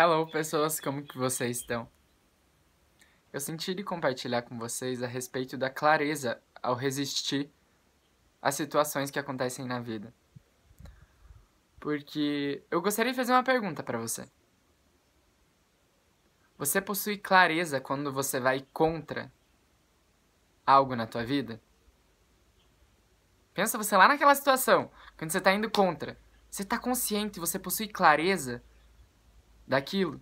Hello, pessoas, como que vocês estão? Eu senti de compartilhar com vocês a respeito da clareza ao resistir às situações que acontecem na vida. Porque eu gostaria de fazer uma pergunta para você. Você possui clareza quando você vai contra algo na tua vida? Pensa você lá naquela situação, quando você está indo contra. Você está consciente, você possui clareza daquilo.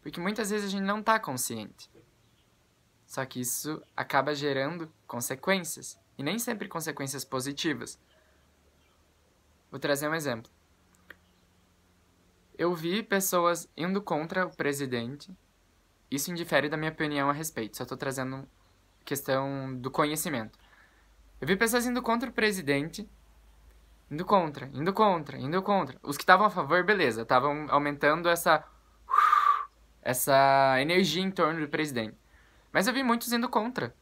Porque muitas vezes a gente não está consciente. Só que isso acaba gerando consequências, e nem sempre consequências positivas. Vou trazer um exemplo. Eu vi pessoas indo contra o presidente. Isso indifere da minha opinião a respeito, só estou trazendo questão do conhecimento. Eu vi pessoas indo contra o presidente indo contra, indo contra, indo contra. Os que estavam a favor, beleza, estavam aumentando essa essa energia em torno do presidente. Mas eu vi muitos indo contra.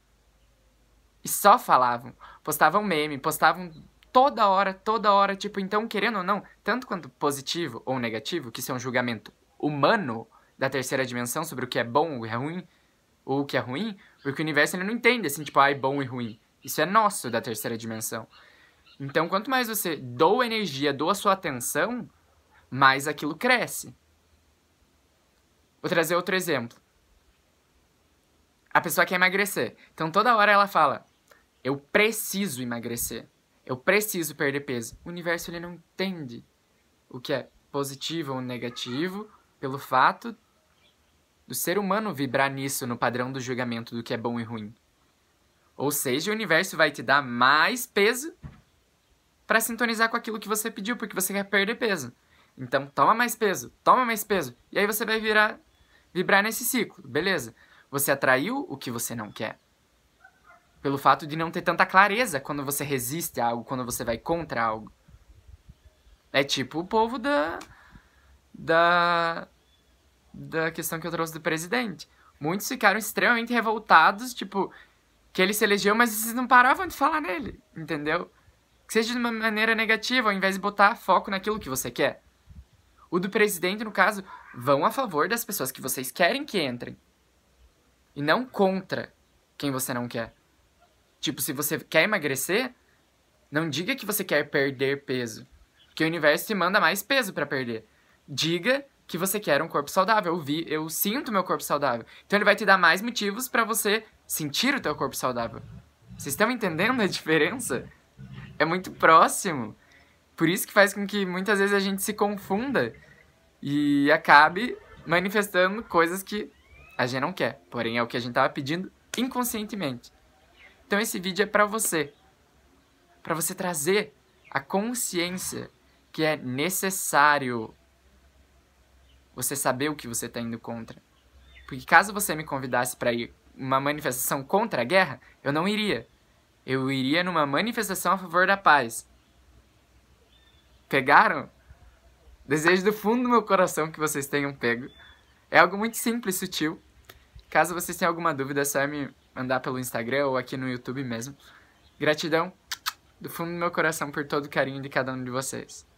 E só falavam, postavam meme, postavam toda hora, toda hora, tipo, então querendo ou não, tanto quanto positivo ou negativo, que isso é um julgamento humano da terceira dimensão sobre o que é bom, ou é ruim, ou o que é ruim, porque o universo ele não entende assim, tipo, ai, ah, é bom e ruim. Isso é nosso da terceira dimensão. Então, quanto mais você doa energia, doa sua atenção, mais aquilo cresce. Vou trazer outro exemplo. A pessoa quer emagrecer. Então, toda hora ela fala: Eu preciso emagrecer. Eu preciso perder peso. O universo ele não entende o que é positivo ou negativo pelo fato do ser humano vibrar nisso no padrão do julgamento do que é bom e ruim. Ou seja, o universo vai te dar mais peso para sintonizar com aquilo que você pediu, porque você quer perder peso. Então, toma mais peso, toma mais peso. E aí você vai virar, vibrar nesse ciclo, beleza? Você atraiu o que você não quer. Pelo fato de não ter tanta clareza quando você resiste a algo, quando você vai contra algo. É tipo o povo da. da. da questão que eu trouxe do presidente. Muitos ficaram extremamente revoltados, tipo, que ele se elegeu, mas eles não paravam de falar nele, entendeu? que seja de uma maneira negativa, ao invés de botar foco naquilo que você quer. O do presidente, no caso, vão a favor das pessoas que vocês querem que entrem. E não contra quem você não quer. Tipo, se você quer emagrecer, não diga que você quer perder peso, porque o universo te manda mais peso para perder. Diga que você quer um corpo saudável. Eu vi, eu sinto meu corpo saudável. Então ele vai te dar mais motivos para você sentir o teu corpo saudável. Vocês estão entendendo a diferença? é muito próximo. Por isso que faz com que muitas vezes a gente se confunda e acabe manifestando coisas que a gente não quer, porém é o que a gente estava pedindo inconscientemente. Então esse vídeo é para você, para você trazer a consciência que é necessário você saber o que você está indo contra. Porque caso você me convidasse para ir uma manifestação contra a guerra, eu não iria, eu iria numa manifestação a favor da paz. Pegaram? Desejo do fundo do meu coração que vocês tenham pego. É algo muito simples, sutil. Caso vocês tenham alguma dúvida, é só me mandar pelo Instagram ou aqui no YouTube mesmo. Gratidão do fundo do meu coração por todo o carinho de cada um de vocês.